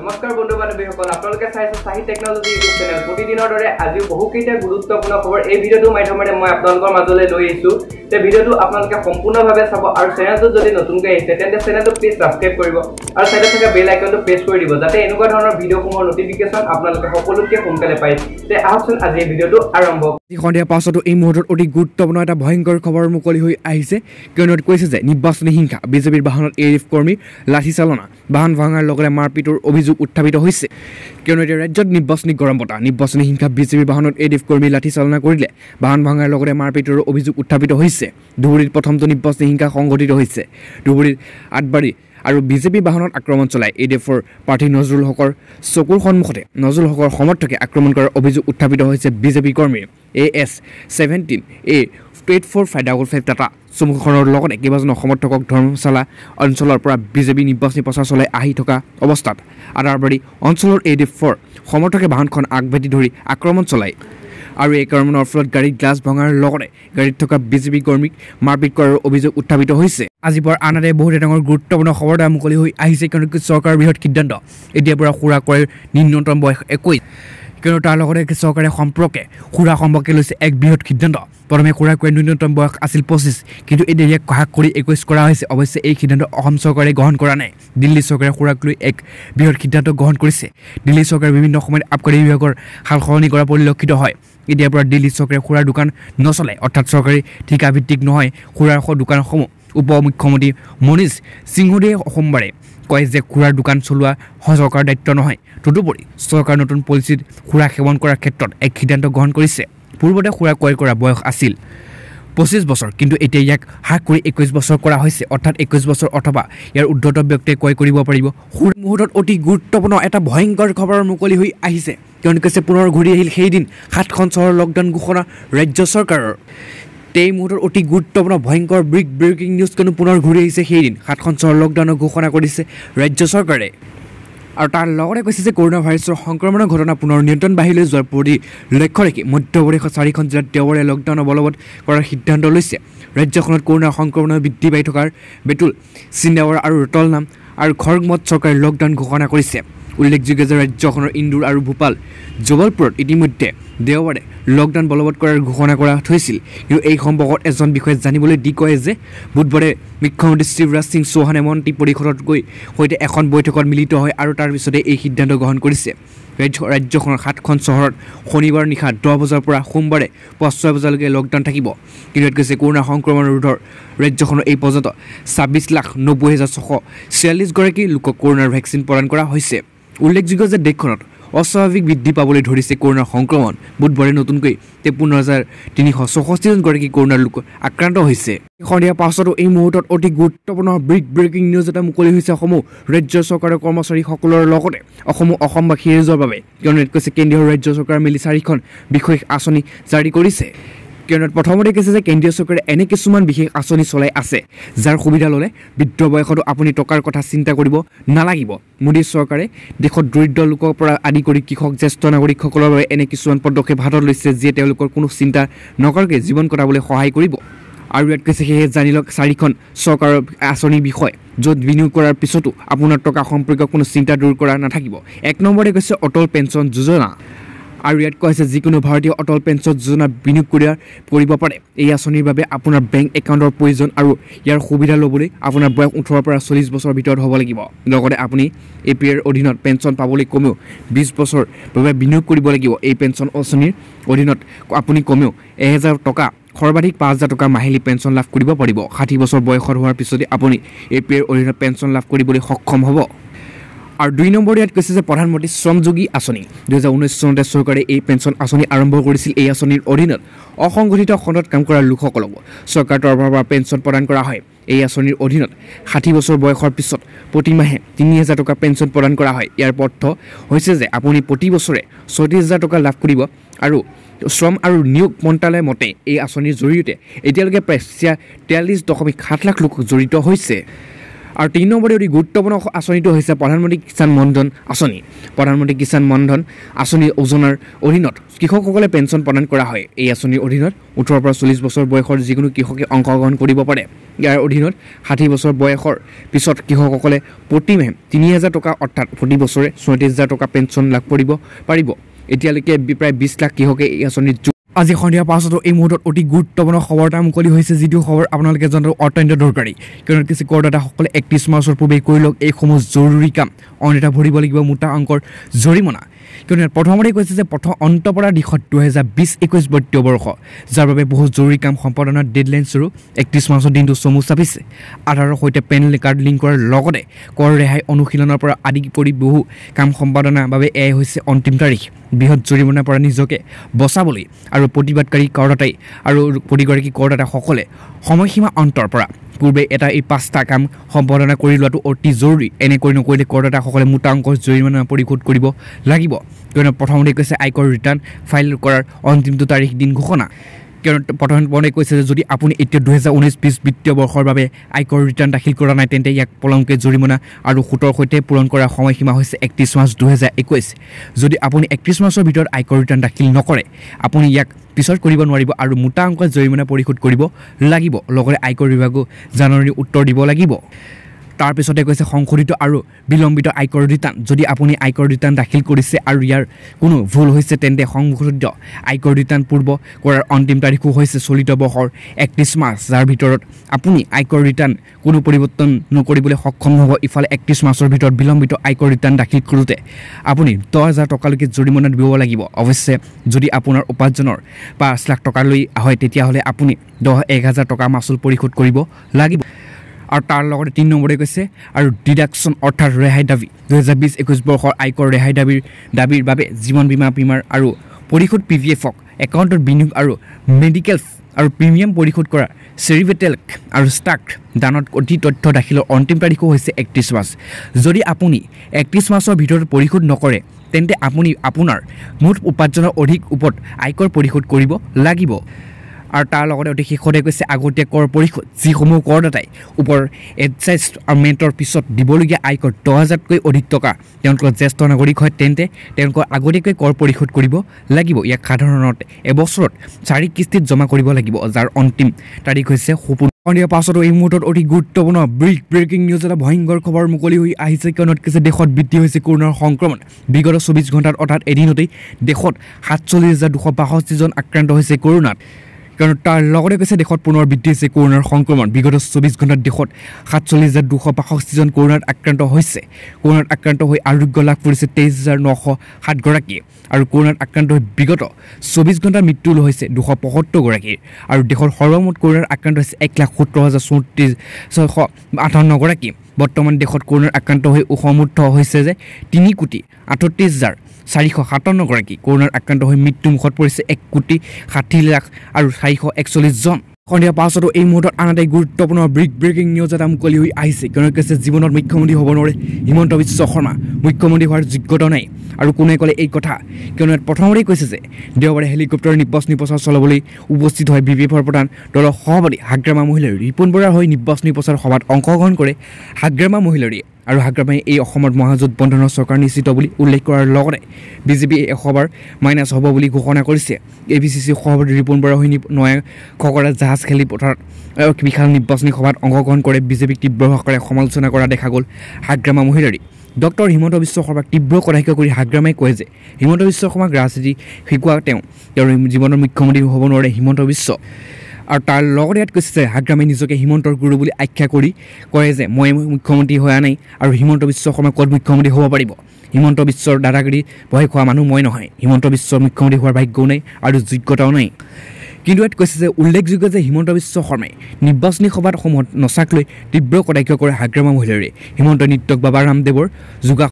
নমস্কাৰ বন্ধু বান্ধৱীসকল আপোনালোকে চাই আছে চাহি টেকনলজি ইউটিউব চেনেল প্ৰতিদিনৰ দৰে আজিও বহুকেইটা গুৰুত্বপূৰ্ণ খবৰ এই ভিডিঅ'টোৰ মাধ্যমেৰে মই আপোনালোকৰ মাজলৈ লৈ আহিছোঁ যে ভিডিঅ'টো আপোনালোকে সম্পূৰ্ণভাৱে চাব আৰু চেনেলটো যদি নতুনকৈ আহিছে তেন্তে চেনেলটো প্লিজ ছাবস্ক্ৰাইব কৰিব আৰু চাইডে চাইডে বেল আইকনটো প্ৰেছ কৰি দিব যাতে এনেকুৱা ধৰণৰ ভিডিঅ'সমূহৰ নটিফিকেশ্যন আপোনালোকে সকলোতকৈ সোনকালে পায় তে আহকচোন আজি এই ভিডিঅ'টো আৰম্ভ সন্ধিয়া পাছতো এই মুহূৰ্তত অতি গুৰুত্বপূৰ্ণ এটা ভয়ংকৰ খবৰ মুকলি হৈ আহিছে কিয়নো কৈছে যে নিৰ্বাচনী হিংসা বিজেপিৰ বাহনত এ এফ কৰ্মী লাঠি চালনা বাহন ভঙাৰ লগতে মাৰপিটৰ অভিযোগ অভিযোগ উত্থাপিত হৈছে কিয়নো এতিয়া ৰাজ্যত নিৰ্বাচনী গৰম বতাহ নিৰ্বাচনী হিংসা বিজেপিৰ বাহনত এই দেশকৰ্মী লাঠি চালনা কৰিলে বাহন ভাঙাৰ লগতে মাৰ মাৰপিটৰো অভিযোগ উত্থাপিত হৈছে ধুবুৰীত প্ৰথমটো নিৰ্বাচনী হিংসা সংঘটিত হৈছে ধুবুৰীত আটবাৰী আৰু বিজেপি বাহনত আক্ৰমণ চলাই এ ডি এফৰ প্ৰাৰ্থী নজৰুল হকৰ চকুৰ সন্মুখতে নজৰুল হকৰ সমৰ্থকে আক্ৰমণ কৰাৰ অভিযোগ উত্থাপিত হৈছে বিজেপি কৰ্মীৰ A S seventeen A two four five double five Tata চমুখনৰ লগতে কেইবাজনো সমৰ্থকক ধৰ্মশালা অঞ্চলৰ পৰা বিজেপি নিৰ্বাচনী প্ৰচাৰ চলাই আহি থকা অৱস্থাত আদাৰবাৰী অঞ্চলৰ এ ডি ফ'ৰ সমৰ্থকে বাহনখন আগবাঢ়ি ধৰি আক্ৰমণ চলায় আৰু এই আক্ৰমণৰ ফলত গাড়ীত গ্লাছ ভঙাৰ লগতে গাড়ীত থকা বিজেপি কৰ্মীক মাৰপিট কৰাৰ অভিযোগ উত্থাপিত হৈছে আজিৰ পৰা আনহাতে বহুতে ডাঙৰ গুৰুত্বপূৰ্ণ খবৰদাৰ মুকলি হৈ আহিছে কাৰণ চৰকাৰৰ বৃহৎ সিদ্ধান্ত এতিয়াৰ পৰা সুৰা কৰাৰ নিম্নতম বয়স একৈছ কিয়নো সক্ৰিয়তাৰ লগতে চৰকাৰে সম্পৰ্কে সুৰা সম্পৰ্কে লৈছে এক বৃহৎ সিদ্ধান্ত প্ৰথমে সুৰাৰ ন্যূনতম বয়স আছিল পঁচিছ কিন্তু এই দেৰিয়াক হ্ৰাস কৰি একৈছ কৰা হৈছে অৱশ্যে এই সিদ্ধান্ত অসম চৰকাৰে গ্ৰহণ কৰা নাই দিল্লী চৰকাৰে সুৰাক লৈ এক বৃহৎ সিদ্ধান্ত গ্ৰহণ কৰিছে দিল্লী চৰকাৰে বিভিন্ন সময়ত আবকাৰী বিভাগৰ সাল সলনি কৰা পৰিলক্ষিত হয় এতিয়াৰ পৰা দিল্লী চৰকাৰে সুৰাৰ দোকান নচলে অৰ্থাৎ চৰকাৰী ঠিকাভিত্তিক নহয় সুৰাৰ দোকানসমূহ উপ মুখ্যমন্ত্ৰী মনীষ সিংহদেৱে সোমবাৰে কয় যে সুৰাৰ দোকান চলোৱা চৰকাৰৰ দায়িত্ব নহয় তদুপৰি চৰকাৰে নতুন পলিচিত সুৰা সেৱন কৰাৰ ক্ষেত্ৰত এক সিদ্ধান্ত গ্ৰহণ কৰিছে পূৰ্বতে সুৰা ক্ৰয় কৰা বয়স আছিল পঁচিছ বছৰ কিন্তু এতিয়া ইয়াক হ্ৰাস কৰি একৈছ বছৰ কৰা হৈছে অৰ্থাৎ একৈছ বছৰ অথবা ইয়াৰ উদ্ধত ব্যক্তিয়ে ক্ৰয় কৰিব পাৰিব সুৰ মুহূৰ্তত অতি গুৰুত্বপূৰ্ণ এটা ভয়ংকৰ খবৰৰ মুকলি হৈ আহিছে তেওঁলোকে যে পুনৰ ঘূৰি আহিল সেইদিন সাতখন চহৰৰ লকডাউন ঘোষণা ৰাজ্য চৰকাৰৰ তেই মুহূৰ্তত অতি গুৰুত্বপূৰ্ণ ভয়ংকৰ ব্ৰিক ব্ৰেকিং নিউজ কিয়নো পুনৰ ঘূৰি আহিছে সেইদিন সাতখন চহৰ লকডাউনৰ ঘোষণা কৰিছে ৰাজ্য চৰকাৰে আৰু তাৰ লগতে কৈছে যে কৰোণা ভাইৰাছৰ সংক্ৰমণৰ ঘটনা পুনৰ নিয়ন্ত্ৰণ বাঢ়িলৈ যোৱাৰ প্ৰতি লক্ষ্য ৰাখি মধ্যপ্ৰদেশৰ চাৰিখন জিলাত দেওবাৰে লকডাউন অৱলম্বন কৰাৰ সিদ্ধান্ত লৈছে ৰাজ্যখনত কৰোণাৰ সংক্ৰমণৰ বৃদ্ধি পাই থকাৰ বেতুল চিন্দাৱাৰ আৰু ৰতলনাম আৰু খৰগমত চৰকাৰে লকডাউন ঘোষণা কৰিছে উল্লেখযোগ্য যে ৰাজ্যখনৰ ইন্দোৰ আৰু ভূপাল জবলপুৰত ইতিমধ্যে দেওবাৰে লকডাউন বলবৎ কৰাৰ ঘোষণা কৰা হৈছিল কিন্তু এই সম্পৰ্কত এজন বিষয়ে জানিবলৈ দি কয় যে বুধবাৰে মুখ্যমন্ত্ৰী শিৱৰাজ সিং চৌহানে মন্ত্ৰী পৰিষদত গৈ সৈতে এখন বৈঠকত মিলিত হয় আৰু তাৰপিছতে এই সিদ্ধান্ত গ্ৰহণ কৰিছে ৰাজ্য ৰাজ্যখনৰ সাতখন চহৰত শনিবাৰ নিশা দহ বজাৰ পৰা সোমবাৰে পাঁচ ছয় বজালৈকে লকডাউন থাকিব কিন্তু ইয়াত কৈছে কৰোণা সংক্ৰমণ ৰোধৰ ৰাজ্যখনৰ এই পৰ্যন্ত ছাব্বিছ লাখ নব্বৈ হাজাৰ ছশ ছিয়াল্লিছগৰাকী লোকক কৰোণাৰ ভেকচিন প্ৰদান কৰা হৈছে উল্লেখযোগ্য যে দেশখনত অস্বাভাৱিক বৃদ্ধি পাবলৈ ধৰিছে কৰোণাৰ সংক্ৰমণ বুধবাৰে নতুনকৈ তেপন্ন হাজাৰ তিনিশ চৌষষ্ঠিজনগৰাকী কৰোণাৰ লোক আক্ৰান্ত হৈছে সন্ধিয়া পাছতো এই মুহূৰ্তত অতি গুৰুত্বপূৰ্ণ ব্ৰিক ব্ৰেকিং নিউজ এটা মুকলি হৈছে অসমো ৰাজ্য চৰকাৰৰ কৰ্মচাৰীসকলৰ লগতে অসমো অসমবাসীৰে যোৱাৰ বাবে কিয়নো কৈছে কেন্দ্ৰীয় ৰাজ্য চৰকাৰে মিলি চাৰিখন বিশেষ আঁচনি জাৰি কৰিছে কেন্দ্ৰত প্ৰথমতে কৈছে যে কেন্দ্ৰীয় চৰকাৰে এনে কিছুমান বিশেষ আঁচনি চলাই আছে যাৰ সুবিধা ল'লে বৃদ্ধ বয়সতো আপুনি টকাৰ কথা চিন্তা কৰিব নালাগিব মোদী চৰকাৰে দেশত দৰিদ্ৰ লোকৰ পৰা আদি কৰি কৃষক জ্যেষ্ঠ নাগৰিকসকলৰ বাবে এনে কিছুমান পদক্ষেপ হাতত লৈছে যিয়ে তেওঁলোকৰ কোনো চিন্তা নকৰাকৈ জীৱন কটাবলৈ সহায় কৰিব আৰু ইয়াত কৈছে সেয়েহে জানি লওক চাৰিখন চৰকাৰৰ আঁচনিৰ বিষয় য'ত বিনিয়োগ কৰাৰ পিছতো আপোনাৰ টকা সম্পৰ্কীয় কোনো চিন্তা দূৰ কৰা নাথাকিব এক নম্বৰতে কৈছে অটল পেঞ্চন যোজনা আৰু ইয়াত কোৱা হৈছে যিকোনো ভাৰতীয় অটল পেঞ্চন যোজনা বিনিয়োগ কৰিব পাৰে এই আঁচনিৰ বাবে আপোনাৰ বেংক একাউণ্টৰ প্ৰয়োজন আৰু ইয়াৰ সুবিধা ল'বলৈ আপোনাৰ বয়স ওঠৰৰ পৰা চল্লিছ বছৰৰ ভিতৰত হ'ব লাগিব লগতে আপুনি এ পি এৰ অধীনত পেঞ্চন পাবলৈ কমেও বিছ বছৰ বাবে বিনিয়োগ কৰিব লাগিব এই পেঞ্চন আঁচনিৰ অধীনত আপুনি কমেও এহেজাৰ টকা সৰ্বাধিক পাঁচ হাজাৰ টকা মাহিলী পেঞ্চন লাভ কৰিব পাৰিব ষাঠি বছৰ বয়সত হোৱাৰ পিছতে আপুনি এ পি এৰ অধীনত পেঞ্চন লাভ কৰিবলৈ সক্ষম হ'ব আৰু দুই নম্বৰ ইয়াত কৈছে যে প্ৰধানমন্ত্ৰী শ্ৰমযোগী আঁচনি দুহেজাৰ ঊনৈছ চনতে চৰকাৰে এই পেঞ্চন আঁচনি আৰম্ভ কৰিছিল এই আঁচনিৰ অধীনত অসংগঠিত খণ্ডত কাম কৰা লোকসকলক চৰকাৰৰ তৰফৰ পৰা পেঞ্চন প্ৰদান কৰা হয় এই আঁচনিৰ অধীনত ষাঠি বছৰ বয়সৰ পিছত প্ৰতিমাহে তিনি হাজাৰ টকা পেঞ্চন প্ৰদান কৰা হয় ইয়াৰ অৰ্থ হৈছে যে আপুনি প্ৰতি বছৰে ছয়ত্ৰিছ হাজাৰ টকা লাভ কৰিব আৰু শ্ৰম আৰু নিয়োগ মন্ত্ৰালয় মতে এই আঁচনিৰ জৰিয়তে এতিয়ালৈকে প্ৰায় তিয়াল্লিছ দশমিক সাত লাখ লোক জড়িত হৈছে আৰু তিনি নম্বৰতে অতি গুৰুত্বপূৰ্ণ আঁচনিটো হৈছে প্ৰধানমন্ত্ৰী কিষাণ মনধন আঁচনি প্ৰধানমন্ত্ৰী কিষাণ মনধন আঁচনি অজনাৰ অধীনত কৃষকসকলে পেঞ্চন প্ৰদান কৰা হয় এই আঁচনিৰ অধীনত ওঠৰৰ পৰা চল্লিছ বছৰ বয়সৰ যিকোনো কৃষকে অংশগ্ৰহণ কৰিব পাৰে ইয়াৰ অধীনত ষাঠি বছৰ বয়সৰ পিছত কৃষকসকলে প্ৰতি মাহে তিনি হাজাৰ টকা অৰ্থাৎ প্ৰতি বছৰে চৌত্ৰিছ হাজাৰ টকা পেঞ্চন লাভ কৰিব পাৰিব এতিয়ালৈকে প্ৰায় বিছ লাখ কৃষকে এই আঁচনিত যোগ আজি সন্ধিয়া পাছতো এই মুহূৰ্তত অতি গুৰুত্বপূৰ্ণ খবৰ এটা মুকলি হৈছে যিটো খবৰ আপোনালোকে জনাটো অত্যন্ত দৰকাৰী কিয়নো কিছু কৰদাতাসকলে একত্ৰিছ মাৰ্চৰ পূৰ্বেই কৰি লওক এইসমূহ জৰুৰী কাম অন্যতা ভৰিব লাগিব মোটা অংকৰ জৰিমনা কিয়নো ইয়াত প্ৰথমতে কৈছে যে প্ৰথম অন্ত পৰা দিশত দুহেজাৰ বিছ একৈছ বৈত্য বৰ্ষ যাৰ বাবে বহুত জৰুৰী কাম সম্পাদনৰ ডেডলাইনস্বৰূপ একত্ৰিছ মাৰ্চৰ দিনটো চমু চাপিছে আধাৰৰ সৈতে পেন কাৰ্ড লিংক কৰাৰ লগতে কৰ ৰেহাই অনুশীলনৰ পৰা আদি কৰি বহু কাম সম্পাদনাৰ বাবে এয়াই হৈছে অন্তিম তাৰিখ বৃহৎ জৰিমনাৰ পৰা নিজকে বচাবলৈ আৰু আৰু প্ৰতিবাদকাৰী কৰদাতাই আৰু প্ৰতিগৰাকী কৰদাতাসকলে সময়সীমা অন্তৰ পৰা পূৰ্বে এটা এই পাঁচটা কাম সম্পাদনা কৰি লোৱাটো অতি জৰুৰী এনেকৈ নকৰিলে কৰদাতাসকলে মোটা অংকৰ জৰিমনা পৰিশোধ কৰিব লাগিব কিয়নো প্ৰথমতে কৈছে আয়কৰ ৰিটাৰ্ণ ফাইল কৰাৰ অন্তিমটো তাৰিখ দিন ঘোষণা কিয়নো প্ৰথমে কৈছে যে যদি আপুনি এতিয়া দুহেজাৰ ঊনৈছ বিছ বিত্তীয় বৰ্ষৰ বাবে আয়কৰ ৰিটাৰ্ণ দাখিল কৰা নাই তেন্তে ইয়াক পলমকে জৰিমনা আৰু সোঁতৰ সৈতে পূৰণ কৰাৰ সময়সীমা হৈছে একত্ৰিছ মাৰ্চ দুহেজাৰ একৈছ যদি আপুনি একত্ৰিছ মাৰ্চৰ ভিতৰত আয়কৰ ৰিটাৰ্ণ দাখিল নকৰে আপুনি ইয়াক পিছত কৰিব নোৱাৰিব আৰু মোটা অংকত জৰিমনা পৰিশোধ কৰিব লাগিব লগতে আয়কৰ বিভাগো জাননীৰ উত্তৰ দিব লাগিব তাৰপিছতে কৈছে সংশোধিত আৰু বিলম্বিত আয়কৰ ৰিটাৰ্ণ যদি আপুনি আয়কৰ ৰিটাৰ্ণ দাখিল কৰিছে আৰু ইয়াৰ কোনো ভুল হৈছে তেন্তে সংশোধিত আয়কৰ ৰিটাৰ্ণ পূৰ্ব কৰাৰ অন্তিম তাৰিখো হৈছে চলিত বৰ্ষৰ একত্ৰিছ মাৰ্চ যাৰ ভিতৰত আপুনি আয়কৰ ৰিটাৰ্ণ কোনো পৰিৱৰ্তন নকৰিবলৈ সক্ষম নহ'ব ইফালে একত্ৰিছ মাৰ্চৰ ভিতৰত বিলম্বিত আয়কৰ ৰিটাৰ্ণ দাখিল কৰোঁতে আপুনি দহ হাজাৰ টকালৈকে জৰিমনা দিব লাগিব অৱশ্যে যদি আপোনাৰ উপাৰ্জনৰ পাঁচ লাখ টকালৈ হয় তেতিয়াহ'লে আপুনি দহ এক হাজাৰ টকা মাচুল পৰিশোধ কৰিব লাগিব আৰু তাৰ লগতে তিনি নম্বৰে কৈছে আৰু ডিডাকশ্যন অৰ্থাৎ ৰেহাই দাবী দুহেজাৰ বিছ একৈছ বৰ্ষৰ আয়কৰ ৰেহাই দাবীৰ দাবীৰ বাবে জীৱন বীমা বীমাৰ আৰু পৰিশোধ পি ভি এফক একাউণ্টত বিনিয়োগ আৰু মেডিকেল আৰু প্ৰিমিয়াম পৰিশোধ কৰা চেৰিভেটেলক আৰু ষ্টাক দানত অতি তথ্য দাখিলৰ অন্তিম তাৰিখো হৈছে একত্ৰিছ মাৰ্চ যদি আপুনি একত্ৰিছ মাৰ্চৰ ভিতৰত পৰিশোধ নকৰে তেন্তে আপুনি আপোনাৰ মুঠ উপাৰ্জনৰ অধিক ওপৰত আয়কৰ পৰিশোধ কৰিব লাগিব আৰু তাৰ লগতে অতি শেষতে কৈছে আগতীয়া কৰ পৰিশোধ যিসমূহ কৰদাতাই ওপৰ এডজাষ্ট আমেণ্টৰ পিছত দিবলগীয়া আয়কৰ দহ হাজাৰতকৈ অধিক টকা তেওঁলোকৰ জ্যেষ্ঠ নাগৰিক হয় তেন্তে তেওঁলোকৰ আগতীয়াকৈ কৰ পৰিশোধ কৰিব লাগিব ইয়াক সাধাৰণতে এবছৰত চাৰি কিস্তিত জমা কৰিব লাগিব যাৰ অন্তিম তাৰিখ হৈছে সপোন সন্ধিয়া পাছতো এই মুহূৰ্তত অতি গুৰুত্বপূৰ্ণ ব্ৰিক ব্ৰেকিং নিউজ এটা ভয়ংকৰ খবৰ মুকলি হৈ আহিছে কিয়নো কৈছে দেশত বৃদ্ধি হৈছে কৰোণাৰ সংক্ৰমণ বিগত চৌবিছ ঘণ্টাত অৰ্থাৎ এদিনতেই দেশত সাতচল্লিছ হাজাৰ দুশ বাষষ্ঠিজন আক্ৰান্ত হৈছে কৰোণাত কাৰণ তাৰ লগতে কৈছে দেশত পুনৰ বৃদ্ধি হৈছে কৰোণাৰ সংক্ৰমণ বিগত চৌব্বিছ ঘণ্টাত দেশত সাতচল্লিছ হাজাৰ দুশ বাষষ্ঠিজন কৰোণাত আক্ৰান্ত হৈছে কৰোণাত আক্ৰান্ত হৈ আৰোগ্য লাভ কৰিছে তেইছ হাজাৰ নশ সাতগৰাকীয়ে আৰু কৰোণাত আক্ৰান্ত হৈ বিগত চৌবিছ ঘণ্টাৰ মৃত্যু হৈছে দুশ পঁয়সত্তৰগৰাকীৰ আৰু দেশৰ সৰ্বমুঠ কৰোণাত আক্ৰান্ত হৈছে এক লাখ সোতৰ হাজাৰ চৌত্ৰিছ ছয়শ আঠাৱন্নগৰাকী বৰ্তমান দেশত কৰোণাত আক্ৰান্ত হৈ উসমৰ্থ হৈছে যে তিনি কোটি আঠত্ৰিছ হাজাৰ চাৰিশ সাতাৱন্নগৰাকী কৰোণাত আক্ৰান্ত হৈ মৃত্যুমুখত পৰিছে এক কোটি ষাঠি লাখ আৰু চাৰিশ একচল্লিছজন সন্ধিয়া পাছতো এই মুহূৰ্তত আন এটাই গুৰুত্বপূৰ্ণ ব্ৰিক ব্ৰেকিং নিউজ এটা মুকলি হৈ আহিছে কিয়নো কৈছে জীৱনত মুখ্যমন্ত্ৰী হ'ব নোৱাৰে হিমন্ত বিশ্ব শৰ্মা মুখ্যমন্ত্ৰী হোৱাৰ যোগ্যতা নাই আৰু কোনে ক'লে এই কথা কিয়নো ইয়াত প্ৰথমতেই কৈছে যে দেওবাৰে হেলিকপ্টাৰ নিপচ নিপচাৰ চলাবলৈ উপস্থিত হয় বি পি এফৰ প্ৰধান দলৰ সভাপতি হাগ্ৰামা মহিলাৰী ৰিপুণ বৰাৰ হৈ নিপচ নিপচাৰ সভাত অংশগ্ৰহণ কৰে হাগ্ৰামা মহিলাৰীয়ে আৰু হাগ্ৰামাই এই অসমত মহাজোঁট বন্ধনৰ চৰকাৰ নিশ্চিত বুলি উল্লেখ কৰাৰ লগতে বিজেপি এশবাৰ মাইনাছ হ'ব বুলি ঘোষণা কৰিছে এ বি চি চিৰ সভাপতি ৰিপুণ বৰা সৈনী নয়ে খগৰা জাহাজ খেলি পথাৰত বিশাল নিৰ্বাচনী সভাত অংশগ্ৰহণ কৰে বিজেপিক তীব্ৰভাৱে সমালোচনা কৰা দেখা গ'ল হাগ্ৰামা মহিলাৰী ডক্টৰ হিমন্ত বিশ্ব শৰ্মাক তীব্ৰ কটাক্ষ কৰি হাগ্ৰামাই কয় যে হিমন্ত বিশ্ব শৰ্মাক ৰাজনীতি শিকোৱা তেওঁ তেওঁৰ জীৱনৰ মুখ্যমন্ত্ৰী হ'ব নোৱাৰে হিমন্ত বিশ্ব আৰু তাৰ লগতে ইয়াত কৈছে যে হাগ্ৰামে নিজকে হিমন্তৰ গুৰু বুলি আখ্যা কৰি কয় যে মই মুখ্যমন্ত্ৰী হোৱা নাই আৰু হিমন্ত বিশ্ব শৰ্মাই ক'ত মুখ্যমন্ত্ৰী হ'ব পাৰিব হিমন্ত বিশ্বৰ দাদাগিৰি ভয় খোৱা মানুহ মই নহয় হিমন্ত বিশ্বৰ মুখ্যমন্ত্ৰী হোৱাৰ ভাগ্যও নাই আৰু যোগ্যতাও নাই কিন্তু ইয়াত কৈছে যে উল্লেখযোগ্য যে হিমন্ত বিশ্ব শৰ্মাই নিৰ্বাচনী সভাত সমত নচাক লৈ তীব্ৰ কটাক্ষ কৰে হাগ্ৰামা মহিলাৰে হিমন্ত নৃত্যক বাবা ৰামদেৱৰ যোগা